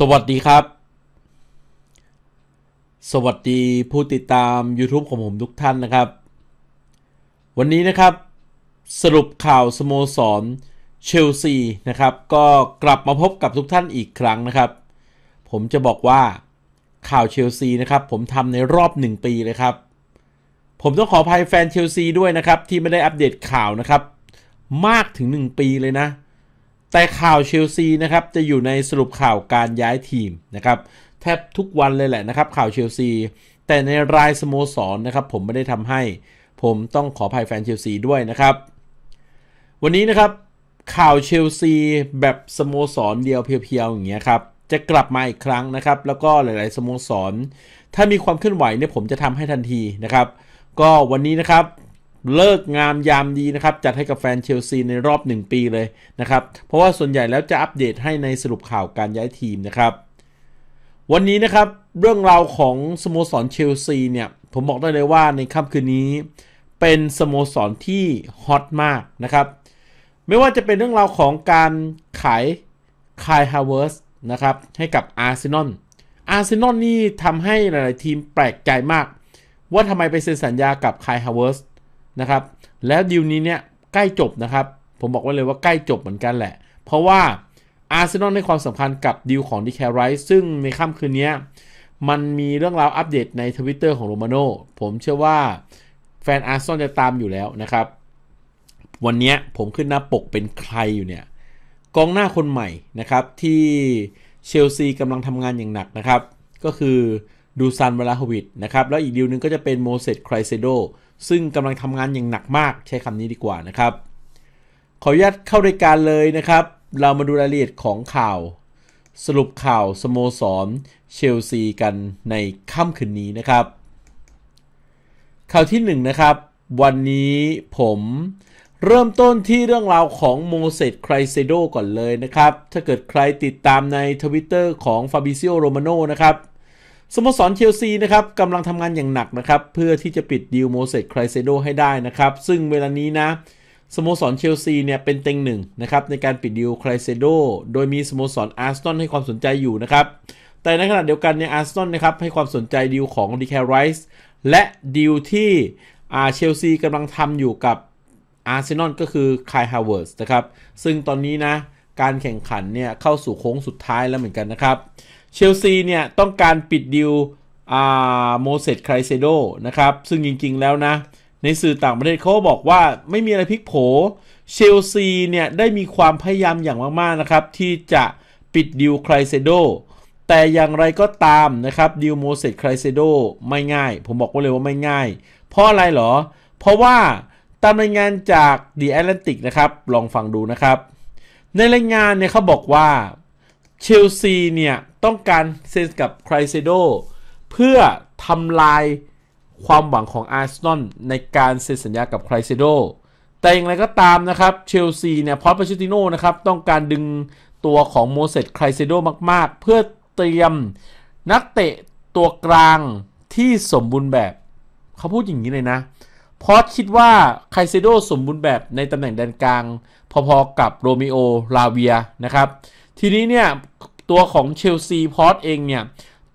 สวัสดีครับ สวัสดีผู้ติดตาม YouTube ของผมทุกท่าน นะครับ วันนี้นะครับ สรุปข่าวสโมสรเชลซีนะครับก็กลับมาพบกับทุกท่านอีกครั้งนะครับ ผมจะบอกว่าข่าวเชลซีนะครับผมทำในรอบ 1 ปีเลยครับ ผมต้องขออภัยแฟนเชลซีด้วยนะครับที่ไม่ได้อัปเดตข่าวนะครับ มากถึง 1 ปีเลยนะเแต่ข่าวเชลซีนะครับจะอยู่ในสรุปข่าวการย้ายทีมนะครับ แทบทุกวันเลยแหละนะครับข่าวเชลซีแต่ในรายสโมสรนนะครับผมไม่ได้ทำให้ ผมต้องขออภัยแฟนเชลซีด้วยนะครับ วันนี้นะครับ ข่าวเชลซีแบบสโมสรเดียวเพียวๆอย่างเงี้ยครับจะกลับมาอีกครั้งนะครับแล้วก็หลาย ๆสโมสรถ้ามีความเคลื่อนไหวเนี่ยผมจะทำให้ทันทีนะครับ ก็วันนี้นะครับเลิกงามยามดีนะครับ จัดให้กับแฟนเชลซีในรอบ 1 ปีเลยนะครับ เพราะว่าส่วนใหญ่แล้วจะอัปเดตให้ในสรุปข่าวการย้ายทีมนะครับ วันนี้นะครับเรื่องราวของสโมสรเชลซีเนี่ย ผมบอกได้เลยว่าในค่ำคืนนี้เป็นสโมสรที่ฮอตมากนะครับ ไม่ว่าจะเป็นเรื่องราวของการขายคายฮาวเวิร์สนะครับ ให้กับอาร์เซนอลอาร์เซนอลนี่ทำให้หลายๆทีมแปลกใจมาก ว่าทำไมไปเซ็นสัญญากับคายฮาวเวิร์สนะครับแล้วดีลนี้เนี่ยใกล้จบนะครับ ผมบอกไว้เลยว่าใกล้จบเหมือนกันแหละ เพราะว่าอาร์เซนอลให้ความสำคัญกับดีลของดิแคไรซ์ซึ่งในค่ำคืนนี้มันมีเรื่องราวอัปเดตในทวิตเตอร์ของโรมาโนผมเชื่อว่าแฟนอาร์เซนอลจะตามอยู่แล้วนะครับ วันนี้ผมขึ้นหน้าปกเป็นใครอยู่เนี่ยกองหน้าคนใหม่นะครับที่เชลซีกำลังทำงานอย่างหนักนะครับ ก็คือดูซันเวลาฮวิดนะครับแล้วอีกดีลนึงก็จะเป็นโมเสสไครเซโดซึ่งกำลังทำงานอย่างหนักมากใช้คำนี้ดีกว่านะครับ ขออนุญาตเข้ารายการเลยนะครับ เรามาดูรายละเอียดของข่าว สรุปข่าวสโมสรเชลซีกันในค่ำคืนนี้นะครับ ข่าวที่1นนะครับ วันนี้ผมเริ่มต้นที่เรื่องราวของโมเสสไครเซโดก่อนเลยนะครับ ถ้าเกิดใครติดตามในทวิตเตอร์ของฟาบิซิโอโรมาโนนะครับสโมสรเชลซีนะครับกำลังทำงานอย่างหนักนะครับ เพื่อที่จะปิดดิวโมเสสไครเซโดให้ได้นะครับ ซึ่งเวลานี้นะสโมสรเชลซีเนี่ยเป็นเต็งหนึ่งนะครับ ในการปิดดิวไครเซโดโดยมีสโมสรอาร์ซนอลให้ความสนใจอยู่นะครับ แต่ในขณะเดียวกันเนี่ยอาร์ซนอลนะครับ ให้ความสนใจดิวของดีแคไรส์และดิวที่เชลซีกำลังทำอยู่กับอาร์เซนอลก็คือคายฮาวเวิร์สนะครับ ซึ่งตอนนี้นะการแข่งขันเนี่ยเข้าสู่โค้งสุดท้ายแล้วเหมือนกันนะครับเชลซีเนี่ยต้องการปิดดิวอาโมเสสไครเซโดนะครับ ซึ่งจริงๆแล้วนะ ในสื่อต่างประเทศเขาบอกว่าไม่มีอะไรพลิกโผเชลซีเนี่ยได้มีความพยายามอย่างมากๆ นะครับ ที่จะปิดดิวไครเซโดแต่อย่างไรก็ตามนะครับดิวโมเสสไครเซโดไม่ง่าย ผมบอกว่าเลยว่าไม่ง่าย เพราะอะไรหรอ เพราะว่าตามรายงานจาก The Atlantic นะครับ ลองฟังดูนะครับ ในรายงานเนี่ยเขาบอกว่าเชลซีเนี่ยต้องการเซ็นกับไครเซโดเพื่อทำลายความหวังของอาร์เซนอลในการเซ็นสัญญากับไครเซโดแต่อย่างไรก็ตามนะครับ เชลซีเนี่ยพอปาเชติโนนะครับ ต้องการดึงตัวของโมเสสไครเซโดมากๆ เพื่อเตรียมนักเตะตัวกลางที่สมบูรณ์แบบ เขาพูดอย่างนี้เลยนะ พอตคิดว่าไคเซโดสมบูรณ์แบบในตำแหน่งแดนกลาง พอๆกับโรมิโอลาเวียนะครับทีนี้เนี่ยตัวของเชลซีพอตเองเนี่ย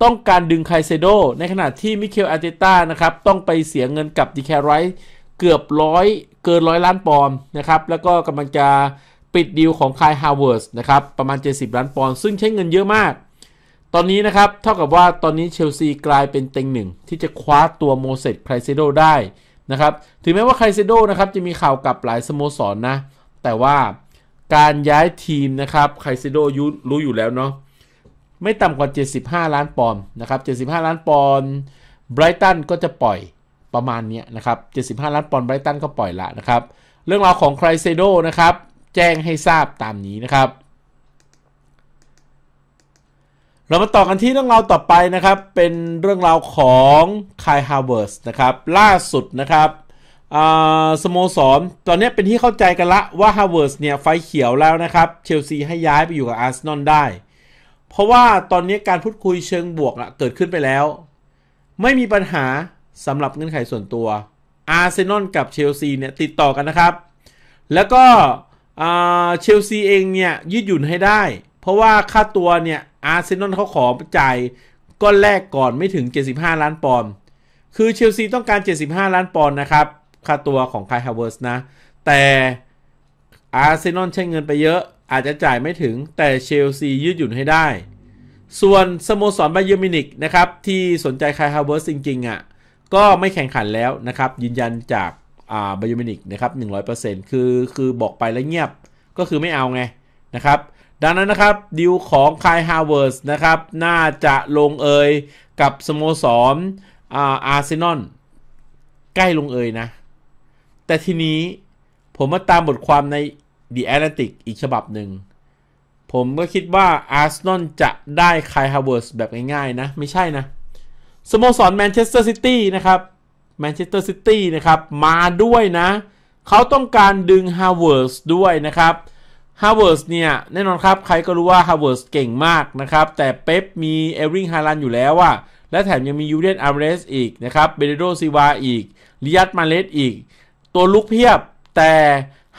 ต้องการดึงไคเซโดในขณะที่มิเคลอาร์เตต้านะครับ ต้องไปเสียเงินกับดีแคไร์เกือบร้อยเกินร้อยล้านปอนด์นะครับแล้วก็กำลังจะปิดดีลของคายฮาวเวิร์สนะครับ ประมาณ 70 ล้านปอนด์ซึ่งใช้เงินเยอะมาก ตอนนี้นะครับเท่ากับว่าตอนนี้เชลซีกลายเป็นเต็งหนึ่งที่จะคว้าตัวโมเสสไคเซโดได้นะครับ ถึงแม้ว่าไคเซโดนะครับจะมีข่าวกับหลายสโมสรนนะแต่ว่าการย้ายทีมนะครับไคเซโดยุรู้อยู่แล้วเนาะไม่ต่ำกว่า 75 ล้านปอนด์นะครับ75 ล้านปอนด์ไบรตันก็จะปล่อยประมาณนี้นะครับ75ล้านปอนด์ไบรตันก็ปล่อยละนะครับ เรื่องราวของไคลเซโดนะครับแจ้งให้ทราบตามนี้นะครับ เรามาต่อกันที่เรื่องราวต่อไปนะครับ เป็นเรื่องราวของไคลฮาวเวิร์สนะครับ ล่าสุดนะครับสโมสรตอนนี้เป็นที่เข้าใจกันละว่าฮาวเวิร์สเนี่ยไฟเขียวแล้วนะครับ เชลซีให้ย้ายไปอยู่กับอาร์เซนอลได้ เพราะว่าตอนนี้การพูดคุยเชิงบวกอะเกิดขึ้นไปแล้ว ไม่มีปัญหาสำหรับเงื่อนไขส่วนตัวอาร์เซนอลกับเชลซีเนี่ยติดต่อกันนะครับ แล้วก็เชลซีเองเนี่ยยืดหยุ่นให้ได้ เพราะว่าค่าตัวเนี่ยอาร์เซนอลเขาขอจ่ายก้อนแรกก่อนไม่ถึง 75 ล้านปอนด์คือเชลซีต้องการ 75 ล้านปอนด์นะครับค่าตัวของคายฮาวเวิร์สนะ แต่อาร์เซนอลใช้เงินไปเยอะอาจจะจ่ายไม่ถึง แต่เชลซียืดหยุ่นให้ได้ ส่วนสโมสรบาเยอร์มินิกนะครับ ที่สนใจคายฮาวเวิร์สจริง ๆอะ่ะก็ไม่แข่งขันแล้วนะครับยืนยันจากบาเยอร์มินิกนะครับ 100%คือ คือบอกไปแล้วเงียบก็คือไม่เอาไงนะครับ ดังนั้นนะครับดิวของคายฮาวเวิร์สนะครับน่าจะลงเอยกับสโมสรอาร์เซนอลใกล้ลงเอยนะแต่ทีนี้ผมมาตามบทความใน The Atlantic อีกฉบับหนึ่ง ผมก็คิดว่าอาร์เซนอลจะได้คายฮาวเวิร์สแบบง่ายๆ นะ ไม่ใช่นะ สโมสรแมนเชสเตอร์ซิตี้นะครับ แมนเชสเตอร์ซิตี้นะครับมาด้วยนะ เขาต้องการดึงฮาวเวิร์สด้วยนะครับ ฮาวเวิร์สเนี่ย แน่นอนครับใครก็รู้ว่าฮาวเวิร์สเก่งมากนะครับ แต่เป๊ปมีเอริงฮารันอยู่แล้วอะและแถมยังมียูเรนอาร์เรสอีกนะครับ เบเดโรซิวาอีกลิยัตมาเลสอีกตัวลุกเพียบ แต่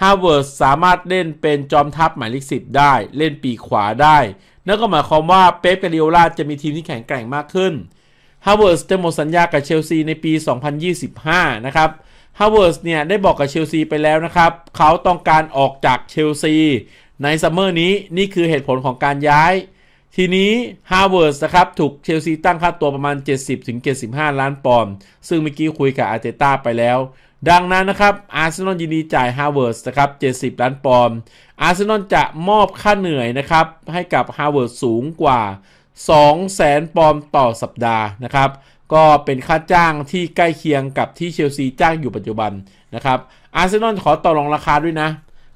ฮาร์เวิร์สสามารถเล่นเป็นจอมทัพหมายเลขสิบได้ เล่นปีขวาได้ นั่นก็หมายความว่าเป๊ปกาลิโอลาจะมีทีมที่แข็งแกร่งมากขึ้น ฮาร์เวิร์สจะหมดสัญญากับเชลซีในปี 2025 นะครับ ฮาร์เวิร์สเนี่ยได้บอกกับเชลซีไปแล้วนะครับ เขาต้องการออกจากเชลซี ในซัมเมอร์นี้ นี่คือเหตุผลของการย้าย ทีนี้ฮาร์เวิร์สนะครับถูกเชลซีตั้งค่าตัวประมาณ 70-75ล้านปอนด์ ซึ่งเมื่อกี้คุยกับอาร์เตต้าไปแล้วดังนั้นนะครับอาร์เซนอลยินดีจ่ายฮาวเวิร์สนะครับ70 ล้านปอนด์อาร์เซนอลจะมอบค่าเหนื่อยนะครับให้กับฮาวเวิร์สสูงกว่า2 0 0 0ปอนด์ต่อสัปดาห์นะครับก็เป็นค่าจ้างที่ใกล้เคียงกับที่เชลซีจ้างอยู่ปัจจุบันนะครับอาร์เซนอลขอต่อรองราคาด้วยนะ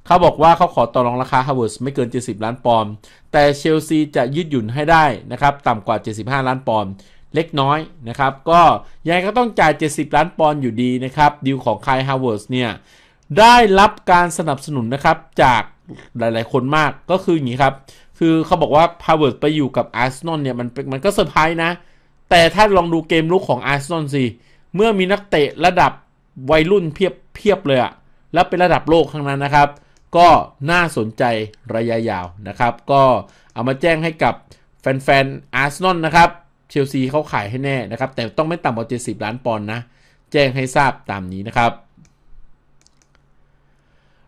เขาบอกว่าเขาขอต่อรองราคาฮาวเวิร์สไม่เกิน 70 ล้านปอนด์แต่เชลซีจะยืดหยุ่นให้ได้นะครับต่ำกว่า 75 ล้านปอนด์เล็กน้อยนะครับ ก็ยังไงก็ต้องจ่าย 70 ล้านปอนด์อยู่ดีนะครับ ดีลของคายฮาวเวิร์สเนี่ยได้รับการสนับสนุนนะครับจากหลายๆคนมากก็คืออย่างนี้ครับ คือเขาบอกว่าฮาวเวิร์สไปอยู่กับอาร์เซนอลเนี่ยมันมันก็เซอร์ไพรส์นะ แต่ถ้าลองดูเกมลุกของอาร์เซนอลสิเมื่อมีนักเตะระดับวัยรุ่นเพียบเพียบเลยอะและเป็นระดับโลกทั้งนั้นนะครับ ก็น่าสนใจระยะยาวนะครับ ก็เอามาแจ้งให้กับแฟนๆอาร์เซนอลนะครับเชลซีเขาขายให้แน่นะครับ แต่ต้องไม่ต่ำกว่า70ล้านปอนด์นะแจ้งให้ทราบตามนี้นะครับ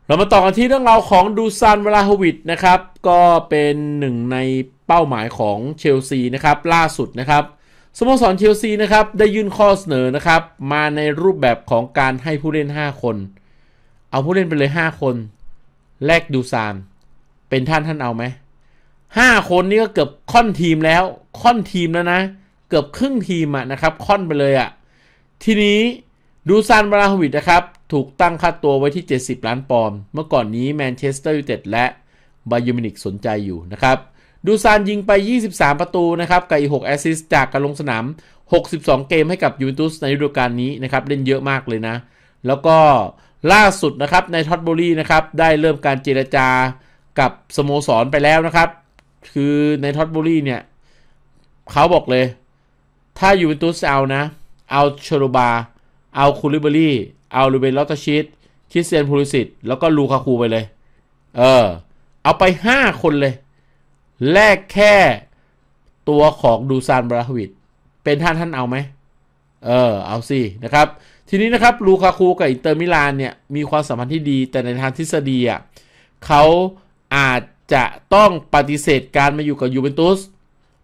เรามาต่อกันที่เรื่องราวของดูซานเวลาฮวิตนะครับ ก็เป็นหนึ่งในเป้าหมายของเชลซีนะครับ ล่าสุดนะครับสโมสรเชลซีนะครับ ได้ยื่นข้อเสนอนะครับ มาในรูปแบบของการให้ผู้เล่น 5 คน เอาผู้เล่นไปเลย 5 คนแลกดูซานเป็นท่านท่านเอาไหมห้าคนนี่ก็เกือบค่อนทีมแล้วค่อนทีมแล้วนะ เกือบครึ่งทีมอะนะครับค่อนไปเลยอะทีนี้ดูซานบราฮวิตนะครับ ถูกตั้งค่าตัวไว้ที่ 70 ล้านปอนด์เมื่อก่อนนี้แมนเชสเตอร์ยูไนเต็ดและบาเยอมินิกสนใจอยู่นะครับ ดูซานยิงไป 23 ประตูนะครับ กับอีก 6 แอสซิสต์จากการลงสนาม62 เกมให้กับยูเวนตุสในฤดูกาลนี้นะครับ เล่นเยอะมากเลยนะ แล้วก็ล่าสุดนะครับในท็อตบุลีนะครับ ได้เริ่มการเจรจากับสโมสรไปแล้วนะครับคือในท็อตบุรีเนี่ยเขาบอกเลย ถ้าอยู่เป็นตุสเอานะ เอาเชโรบา เอาคูลิเบอรี่ เอาลูเบนลอตชิตคิสเซียนพูลิสิตแล้วก็ลูคาคูไปเลย เออ เอาไป 5 คนเลยแลกแค่ตัวของดูซานบราฮวิต เป็นท่านท่านเอาไหม เออเอาสินะครับ ทีนี้นะครับ ลูคาคูกับอินเตอร์มิลานเนี่ยมีความสัมพันธ์ที่ดีแต่ในทางทฤษฎีอ่ะเขาอาจจะต้องปฏิเสธการมาอยู่กับยูเวนตุส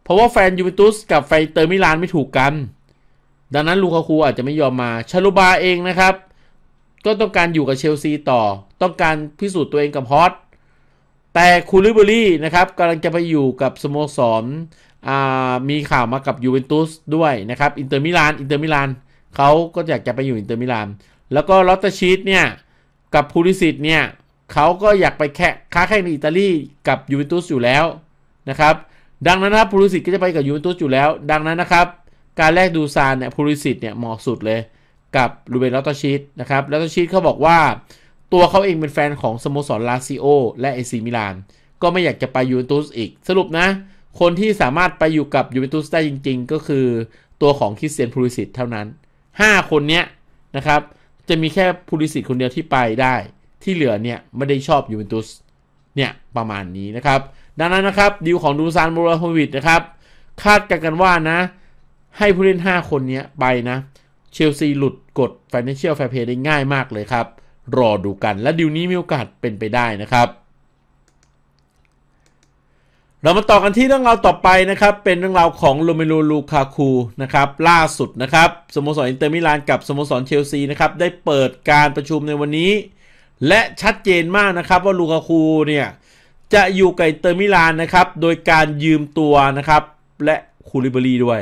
เพราะว่าแฟนยูเวนตุสกับแฟนเตอร์มิลานไม่ถูกกัน ดังนั้นลูคาคูอาจจะไม่ยอมมา ชาลูบาเองนะครับก็ต้องการอยู่กับเชลซีต่อ ต้องการพิสูจน์ตัวเองกับฮอต แต่คูลิเบอรี่นะครับกำลังจะไปอยู่กับสโมสรมีข่าวมากับยูเวนตุสด้วยนะครับ อินเตอร์มิลาน อินเตอร์มิลานเขาก็อยากจะไปอยู่อินเตอร์มิลาน แล้วก็ลอตเตอร์ชีตเนี่ยกับพูลิสิตเนี่ยเขาก็อยากไปแค่ค้าแข่งในอิตาลีกับยูเวนตุสอยู่แล้วนะครับดังนั้นนะครับพูลิสิตก็จะไปกับยูเวนตุสอยู่แล้ว ดังนั้นนะครับการแลกดูซานเนี่ยพูลิสิตเนี่ยเหมาะสุดเลย กับลูเบนลอตชิตนะครับลอตชิตเขาบอกว่า ตัวเขาเองเป็นแฟนของสโมสรลาซิโอและเอซิมิลานก็ไม่อยากจะไปยูเวนตุสอีก สรุปนะ คนที่สามารถไปอยู่กับยูเวนตุสได้จริงๆ ก็คือตัวของคริสเตียนพูลิสิตเท่านั้น 5 คนเนี้ยนะครับจะมีแค่พูลิสิตคนเดียวที่ไปได้ที่เหลือเนี่ยไม่ได้ชอบยูเวนตุสเนี่ยประมาณนี้นะครับดังนั้นนะครับ ดีลของดูซานโูราโฮวิดนะครับ คาดกันว่านะให้ผู้เล่น 5 คนนี้ไปนะ เชลซีหลุดกด Financial Fair Play ได้ง่ายมากเลยครับ รอดูกันและดีลนี้มีโอกาสเป็นไปได้นะครับ เรามาต่อกันที่เรื่องราวต่อไปนะครับเป็นเรื่องราวของโรเมโูลูคาคูนะครับล่าสุดนะครับสโมสรอินเตอร์มิลานกับสโมสรเชลซีนะครับได้เปิดการประชุมในวันนี้และชัดเจนมากนะครับว่าลูกาคูเนี่ยจะอยู่กับเตอร์มิลานนะครับโดยการยืมตัวนะครับและคูลิบรีด้วย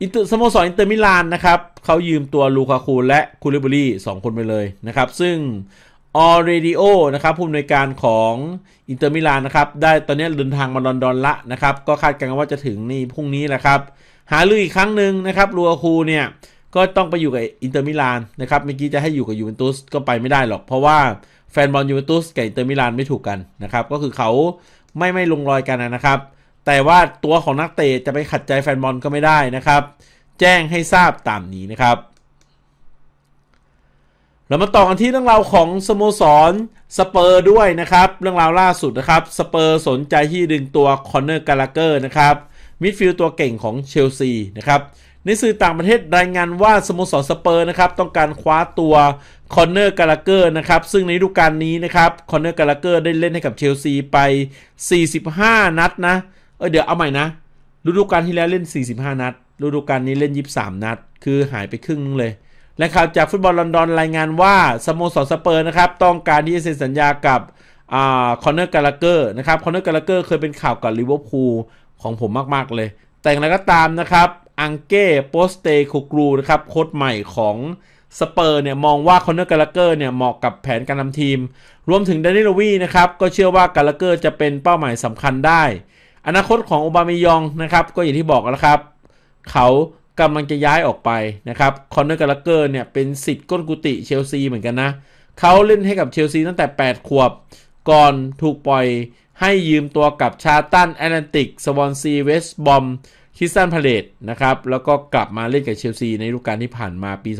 อินเตอร์สโมสรอินเตอร์มิลานนะครับเขายืมตัวลูคาคูและคูลิบรีสองคนไปเลยนะครับซึ่งออเรดิโอนะครับผู้อำนวยการของอินเตอร์มิลานนะครับได้ตอนนี้เดินทางมาลอนดอนละนะครับ ก็คาดกันว่าจะถึงนี่พรุ่งนี้แหละครับ หาลืออีกครั้งหนึ่งนะครับ ลูคาคูเนี่ยก็ต้องไปอยู่กับอินเตอร์มิลานนะครับเมื่อกี้จะให้อยู่กับยูเวนตุสก็ไปไม่ได้หรอก เพราะว่าแฟนบอลยูเวนตุสกับอินเตอร์มิลานไม่ถูกกันนะครับก็คือเขาไม่ไม่ลงรอยกันนะครับ แต่ว่าตัวของนักเตะจะไปขัดใจแฟนบอลก็ไม่ได้นะครับ แจ้งให้ทราบตามนี้นะครับเรามาต่อกันที่เรื่องราวของสโมสรสเปอร์ด้วยนะครับเรื่องราวล่าสุดนะครับสเปอร์สนใจที่ดึงตัวคอนเนอร์กาลาเกอร์นะครับมิดฟิลด์ตัวเก่งของเชลซีนะครับในสื่อต่างประเทศรายงานว่าสโมสรสเปอร์นะครับ ต้องการคว้าตัวคอนเนอร์กาลาเกอร์นะครับซึ่งในฤดูกาลนี้นะครับคอนเนอร์กาลาเกอร์ได้เล่นให้กับเชลซีไป 45 นัด นะเออเดี๋ยวเอาใหม่นะฤดูกาลที่แล้วเล่น 45 นัดฤดูกาลนี้เล่น 23 นัดคือหายไปครึ่งนึงเลย และข่าวจากฟุตบอลลอนดอนรายงานว่าสโมสรสเปอร์นะครับ ต้องการที่จะเซ็นสัญญากับคอนเนอร์กาลาเกอร์นะครับคอนเนอร์กาลาเกอร์เคยเป็นข่าวกับลิเวอร์พูลของผมมากๆเลย แต่อย่างไรก็ตามนะครับอังเก้โปสเตคูกรู นะครับโค้ชใหม่ของ สเปอร์เนี่ย มองว่าคอนเนอร์กาลเกอร์เนี่ยเหมาะกับแผนการนำทีม รวมถึงดานิลวีนะครับ ก็เชื่อว่ากาลเกอร์จะเป็นเป้าหมายสำคัญได้ อนาคตของอุบามยองนะครับ ก็อย่างที่บอกแล้วครับ เขากำลังจะย้ายออกไปนะครับคอนเนอร์กาลเกอร์เนี่ย เป็นสิทธิ์ก้นกุติเชลซีเหมือนกันนะเขาเล่นให้กับเชลซีตั้งแต่8ขวบ ก่อนถูกปล่อยให้ยืมตัวกับชาตันแอตแลนติกสวอนซีเวสบอมคิสตันพาเลตนะครับ แล้วก็กลับมาเล่นกับเชลซีในฤดูกาลที่ผ่านมาปี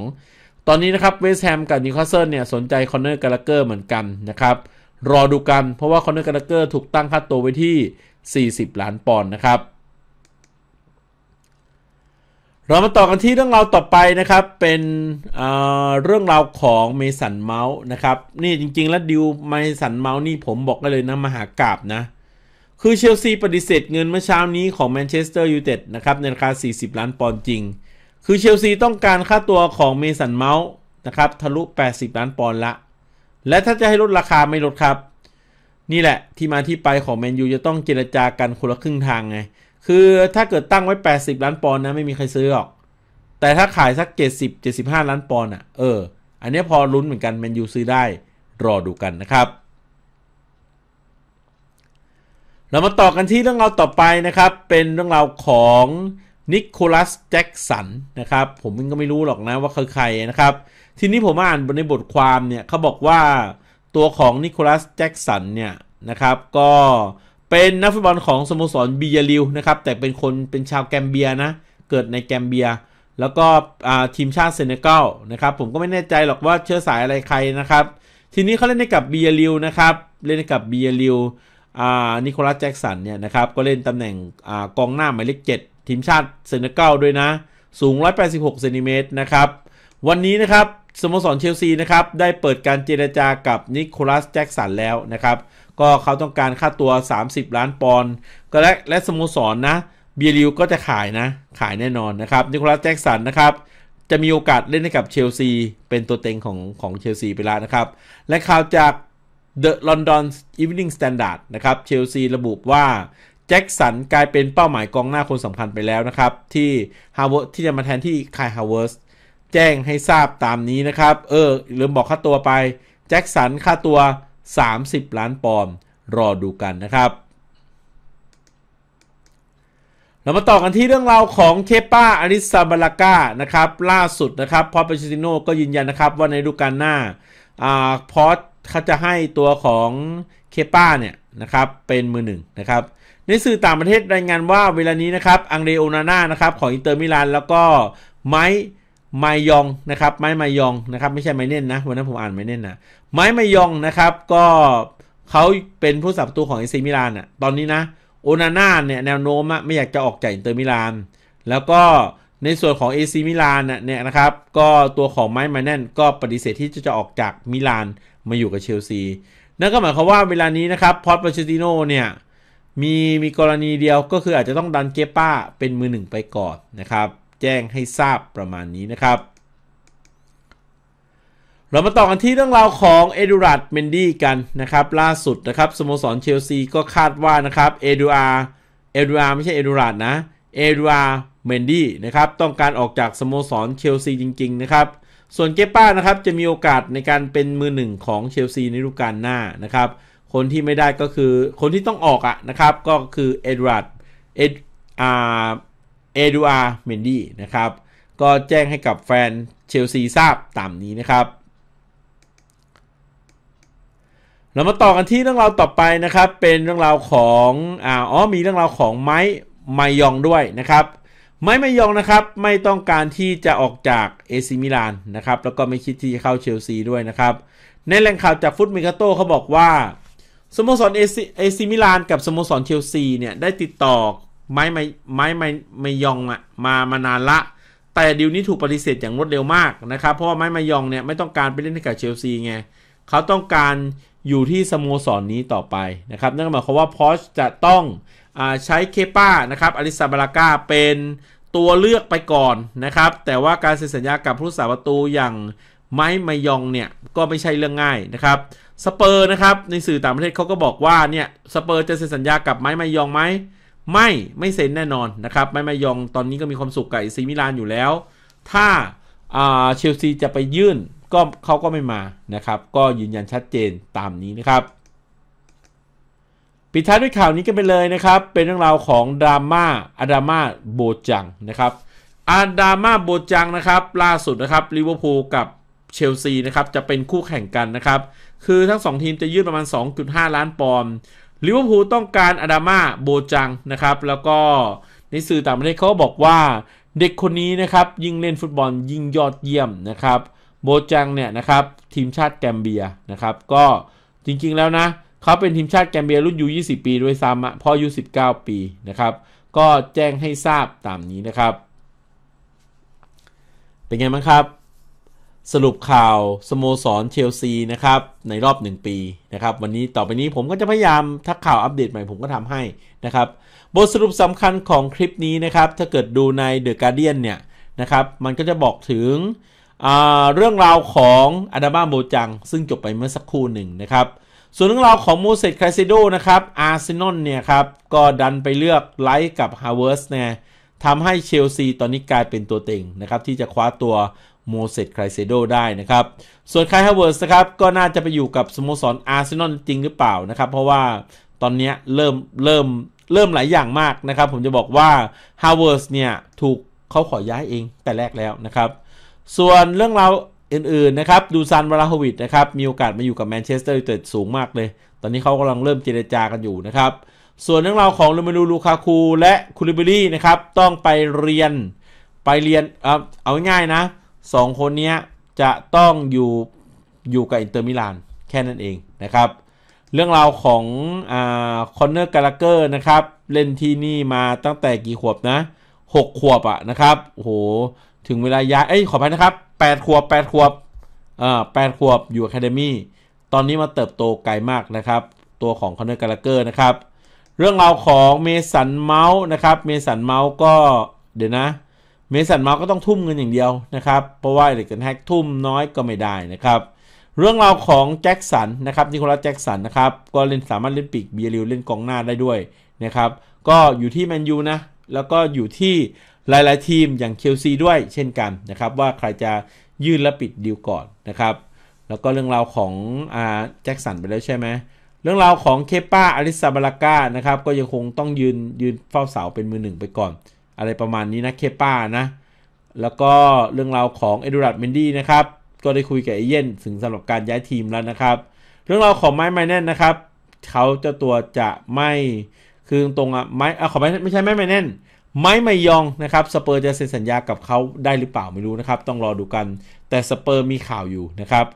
2022 ตอนนี้นะครับเวสแฮมกับนิวคาสเซิลเนี่ย สนใจคอนเนอร์กาลเกอร์เหมือนกันนะครับ รอดูกันเพราะว่าคอนเนอร์กาลเกอร์ถูกตั้งค่าตัวไว้ที่ 40 ล้านปอนด์นะครับ เรามาต่อกันที่เรื่องราวต่อไปนะครับ เป็นเเรื่องราวของเมสันเมาส์นะครับ นี่จริงๆแล้วดิวเมสันเมาส์นี่ผมบอกได้เลยนะ มหากราบนะคือเชลซีปฏิเสธ เงินเมื่อเช้านี้ของแมนเชสเตอร์ยูไนเต็ดนะครับในราคา 40 ล้านปอนด์จริง คือเชลซีต้องการค่าตัวของเมสันเมาส์นะครับทะลุ 80 ล้านปอนด์ละ และถ้าจะให้ลดราคาไม่ลดครับ นี่แหละที่มาที่ไปของแมนยูจะต้องเจรจากันคนละครึ่งทางไง คือถ้าเกิดตั้งไว้ 80 ล้านปอนด์นะไม่มีใครซื้อหรอก แต่ถ้าขายสัก 70 75 ล้านปอนด์อ่ะเออ อันนี้พอลุ้นเหมือนกันแมนยูซื้อได้รอดูกันนะครับเรามาต่อกันที่เรื่องราวต่อไปนะครับเป็นเรื่องราวของนิโคลัสแจ็กสันนะครับผมก็ไม่รู้หรอกนะว่าคขาใครนะครับทีนี้ผมอ่านในบทความเนี่ยเขาบอกว่าตัวของนิโคลัสแจ็กสันเนี่ยนะครับก็เป็นนักฟุตบอลของสโมสรบียริวนะครับแต่เป็นคนเป็นชาวแกมเบียนะเกิดในแกมเบีย แล้วก็ทีมชาติเซเนกัลนะครับผมก็ไม่แน่ใจหรอกว่าเชื้อสายอะไรใครนะครับทีนี้เขาเล่นในกับบียริวนะครับเล่นในกับบียริวนิโคลัสแจ็กสันเนี่ยนะครับ ก็เล่นตำแหน่งอกองหน้าหมายเลขเจ็ดทีมชาติเซนเกลด้วยนะสูง 186เซนติเมตรนะครับ วันนี้นะครับสโมสรเชลซี นะครับ ได้เปิดการเจรจากับนิโคลัสแจ็กสันแล้วนะครับ ก็เขาต้องการค่าตัว 30 ล้านปอนด์ก็และ และสโมสรนะเบียริวก็จะขายนะ ขายแน่นอนนะครับนิโคลัสแจ็กสันนะครับ จะมีโอกาสเล่นให้กับเชลซีเป็นตัวเต็งของของเชลซีไปแล้วนะครับและข่าวจาก The London Evening Standard นะครับเชลซีระบุว่า แจ็คสันกลายเป็นเป้าหมายกองหน้าคนสำคัญไปแล้วนะครับ ที่ฮาวเวิร์ที่จะมาแทนที่คายฮาวเวิร์สแจ้งให้ทราบตามนี้นะครับ เออลืมบอกค่าตัวไปแจ็คสันค่าตัว 30 ล้านปอนด์รอดูกันนะครับเรามาต่อกันที่เรื่องราวของเคป้าอาริซาบาลากานะครับ ล่าสุดนะครับพอเปชิติโนก็ยืนยันนะครับว่าในฤดูกาลหน้าอ่าพอเขาจะให้ตัวของเคป้าเนี่ยนะครับเป็นมือหนึ่งนะครับ ในสื่อต่างประเทศรายงานว่าเวลานี้นะครับอังเดโอนาน่านะครับของอินเตอร์มิลานแล้วก็ไม้ไมยองนะครับ ไม้ไมยองนะครับไม่ใช่ไมเน่นนะวันนั้นผมอ่านไมเน่นนะไม้ไมยองนะครับก็เขาเป็นผู้สับตัวของเอซีมิลานอ่ะตอนนี้นะโอนาน่าเนี่ยแนวโน้มอะไม่อยากจะออกจากอินเตอร์มิลาน แล้วก็ในส่วนของเอซีมิลานเนี่ยนะครับก็ตัวของไม้ไมเน่นก็ปฏิเสธที่จะจะออกจากมิลานมาอยู่กับเชลซี นั่นก็หมายความว่าเวลานี้นะครับพอตปาเชติโนเนี่ย มีมีกรณีเดียวก็คืออาจจะต้องดันเกป้าเป็นมือหนึ่งไปก่อนนะครับ แจ้งให้ทราบประมาณนี้นะครับ เรามาต่อกันที่เรื่องราวของเอดูรัดเมนดี้กันนะครับ ล่าสุดนะครับสโมสรเชลซีก็คาดว่านะครับ เอดูอาเอดูอาไม่ใช่เอดูรัดนะ เอดูอาเมนดี้นะครับ ต้องการออกจากสโมสรเชลซีจริง ๆนะครับส่วนเกป้านะครับ จะมีโอกาสในการเป็นมือหนึ่งของเชลซีในฤดูกาลหน้านะครับ คนที่ไม่ได้ก็คือคนที่ต้องออกอะนะครับก็คือเอ็ดวาร์ดเอ็ดอาเอดูอาเมนดี้นะครับ ก็แจ้งให้กับแฟนเชลซีทราบตามนี้นะครับ เรามาต่อกันที่เรื่องราวต่อไปนะครับเป็นเรื่องราวของอ๋อมีเรื่องราวของไม้ไมยองด้วยนะครับไม่ไม่ยองนะครับไม่ต้องการที่จะออกจากเอซิมิลานนะครับแล้วก็ไม่คิดที่จะเข้าเชลซีด้วยนะครับในแหล่งข่าวจากฟุตมิกาโตเขาบอกว่าสโมสรเอซิมิลาน กับสโมสรเชลซีเนี่ย ได้ติดต่อไม่ไม่ไม่ไม่ไม่ยองมามานานละ แต่ดิวนี้ถูกปฏิเสธอย่างรวดเร็วมากนะครับ เพราะว่าไม่ไม่ยองเนี่ย ไม่ต้องการไปเล่นให้กับเชลซีไงเขาต้องการอยู่ที่สโมสรนนี้ต่อไปนะครับ นั่นหมายความว่าพอชจะต้องใช้เคป้านะครับ อลิซาบาลากา เป็นตัวเลือกไปก่อนนะครับ แต่ว่าการเซ็นสัญญากับผู้สาประตูอย่างไม้มายองเนี่ย ก็ไม่ใช่เรื่องง่ายนะครับ สเปอร์นะครับ ในสื่อต่างประเทศเขาก็บอกว่าเนี่ย สเปอร์จะเซ็นสัญญากับไม้มายองไหม ไม่ ไม่เซ็นแน่นอนนะครับ ไม้มายองตอนนี้ก็มีความสุขกับซีมิลานอยู่แล้ว ถ้าเชลซีจะไปยื่น ก็เขาก็ไม่มานะครับ ก็ยืนยันชัดเจนตามนี้นะครับปิดท้ายด้วยข่าวนี้กันไปเลยนะครับ เป็นเรื่องราวของดราม่าอาดาม่าโบจังนะครับอาดาม่าโบจังนะครับล่าสุดนะครับลิเวอร์พูลกับเชลซีนะครับจะเป็นคู่แข่งกันนะครับ คือทั้ง 2 ทีมจะยื่นประมาณ 2.5 ล้านปอนด์ลิเวอร์พูลต้องการอาดาม่าโบจังนะครับแล้วก็ในสื่อต่างประเทศเขาบอกว่าเด็กคนนี้นะครับ ยิ่งเล่นฟุตบอลยิ่งยอดเยี่ยมนะครับโบจังเนี่ยนะครับทีมชาติแกมเบียนะครับก็จริงๆแล้วนะเขาเป็นทีมชาติแกมเบียรุ่นยู20 ปี ด้วยซ้ำพ่ออายุ19 ปีนะครับ ก็แจ้งให้ทราบตามนี้นะครับ เป็นไงบ้างครับ สรุปข่าวสโมสรเชลซีนะครับ ในรอบ 1 ปีนะครับวันนี้ต่อไปนี้ผมก็จะพยายาม ถ้าข่าวอัปเดตใหม่ผมก็ทำให้นะครับ บทสรุปสำคัญของคลิปนี้นะครับ ถ้าเกิดดูใน The Guardian เนี่ยนะครับ มันก็จะบอกถึงเรื่องราวของอาดามาโบจังซึ่งจบไปเมื่อสักครู่หนึ่งนะครับส่วนเรื่องราวของโมเสสคาซิโดนะครับอาร์เซนอลเนี่ยครับ ก็ดันไปเลือกไลท์กับฮาวเวิร์สเนี่ยทำให้เชลซีตอนนี้กลายเป็นตัวเต็งนะครับ ที่จะคว้าตัวโมเสสไครเซโดได้นะครับ ส่วนคายฮาวเวิร์สนะครับก็น่าจะไปอยู่กับสโมสรอาร์เซนอลจริงหรือเปล่านะครับ เพราะว่าตอนนี้เริ่มเริ่มเริ่มหลายอย่างมากนะครับ ผมจะบอกว่าฮาวเวิร์สเนี่ย ถูกเขาขอย้ายเองแต่แรกแล้วนะครับส่วนเรื่องราวอื่นๆ นะครับ ดูซันวราฮวิดนะครับ มีโอกาสมาอยู่กับแมนเชสเตอร์ยูไนเต็ดสูงมากเลย ตอนนี้เขากำลังเริ่มเจรจากันอยู่นะครับ ส่วนเรื่องราวของลูมินูลูคาคู และคูลิเบรี่นะครับ ต้องไปเรียน ไปเรียน เอาเอาง่ายนะสองคนนี้จะต้องอยู่ อยู่กับอินเตอร์มิลาน แค่นั้นเองนะครับ เรื่องราวของอคอนเนอร์ กาลาเกอร์ นะครับ เล่นที่นี่มาตั้งแต่กี่ขวบนะ6ขวบอะนะครับโห ถึงเวลาย้ายเอ้ย ขออภัยนะครับแปดขวบแปดขวบอ่าแปดขวบ อยู่ a c ค d เดมี่ ตอนนี้มาเติบโตไกลมากนะครับ ตัวของคอนเนอร์กาลเกอร์นะครับ เรื่องราวของเมสันเมาส์นะครับ เมสันเมาส์ก็ เดี๋ยวนะ เมสันเมาส์ก็ต้องทุ่มเงินอย่างเดียวนะครับ เพราะว่าเด็กกินแฮกทุ่มน้อยก็ไม่ได้นะครับ เรื่องราวของแจ็คสันนะครับนิโคลัสแจ็คสันนะครับ ก็เล่นสามารถเล่นปีกเบียริวเล่นกองหน้าได้ด้วยนะครับ ก็อยู่ที่แมนยูนะแล้วก็อยู่ที่หลายๆทีมอย่างเคลซีด้วยเช่นกันนะครับว่าใครจะยื่นและปิดดีลก่อนนะครับ แล้วก็เรื่องราวของอาแจ็คสันไปแล้วใช่ไหมเรื่องราวของเคป้าอาริซาบาลากานะครับก็ยังคงต้องยืนยืนเฝ้าเสาเป็นมือหนึ่งไปก่อน อะไรประมาณนี้นะเคป้านะ แล้วก็เรื่องราวของเอ็ดูรัตเมนดี้นะครับ ก็ได้คุยกับเอเย่นถึงสำหรับการย้ายทีมแล้วนะครับ เรื่องราวของไมค์ไมเน่นนะครับเขาเจ้าตัวจะไม่คือตรงอ่ะไม้่ขอไม่ไม่ใช่ไม่ไม่แน่นไม้ไม่ยองนะครับสเปอร์จะเซ็นสัญญากับเขาได้หรือเปล่าไม่รู้นะครับ ต้องรอดูกันแต่สเปอร์มีข่าวอยู่นะครับ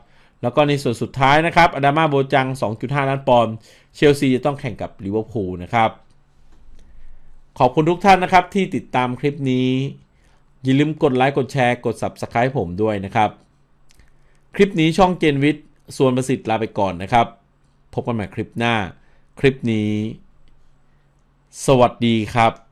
แล้วก็ในส่วนสุดท้ายนะครับอดามาโบจัง 2.5 ล้านปอนด์เชลซีจะต้องแข่งกับลิเวอร์พูลนะครับ ขอบคุณทุกท่านนะครับที่ติดตามคลิปนี้อย่าลืมกดไลค์กดแชร์กด Subscribe ผมด้วยนะครับคลิปนี้ช่องเจนวิทย์ส่วนประสิทธิ์ลาไปก่อนนะครับพบกันใหม่คลิปหน้าคลิปนี้สวัสดีครับ